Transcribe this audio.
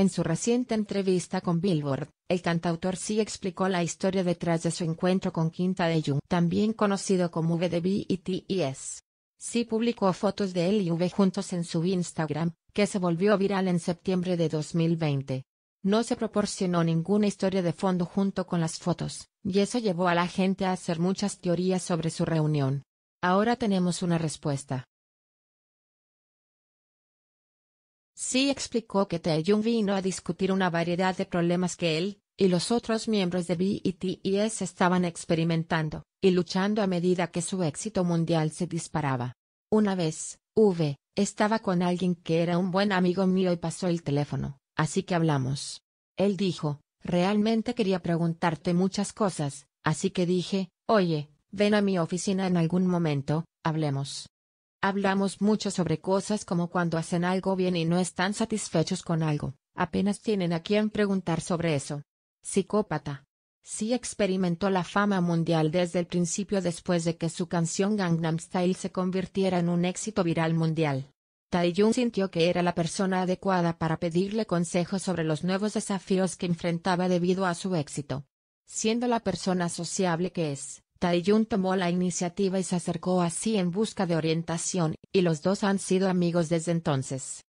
En su reciente entrevista con Billboard, el cantautor sí explicó la historia detrás de su encuentro con Quinta de Jung, también conocido como V de BTS. Sí publicó fotos de él y V juntos en su Instagram, que se volvió viral en septiembre de 2020. No se proporcionó ninguna historia de fondo junto con las fotos, y eso llevó a la gente a hacer muchas teorías sobre su reunión. Ahora tenemos una respuesta. Sí explicó que Taeyong vino a discutir una variedad de problemas que él y los otros miembros de BTS e e estaban experimentando y luchando a medida que su éxito mundial se disparaba. Una vez, V estaba con alguien que era un buen amigo mío y pasó el teléfono, así que hablamos. Él dijo, realmente quería preguntarte muchas cosas, así que dije, oye, ven a mi oficina en algún momento, hablemos. Hablamos mucho sobre cosas como cuando hacen algo bien y no están satisfechos con algo, apenas tienen a quien preguntar sobre eso. Psicópata. Sí experimentó la fama mundial desde el principio después de que su canción Gangnam Style se convirtiera en un éxito viral mundial. Taehyung sintió que era la persona adecuada para pedirle consejos sobre los nuevos desafíos que enfrentaba debido a su éxito. Siendo la persona sociable que es, Taeyun tomó la iniciativa y se acercó a sí en busca de orientación, y los dos han sido amigos desde entonces.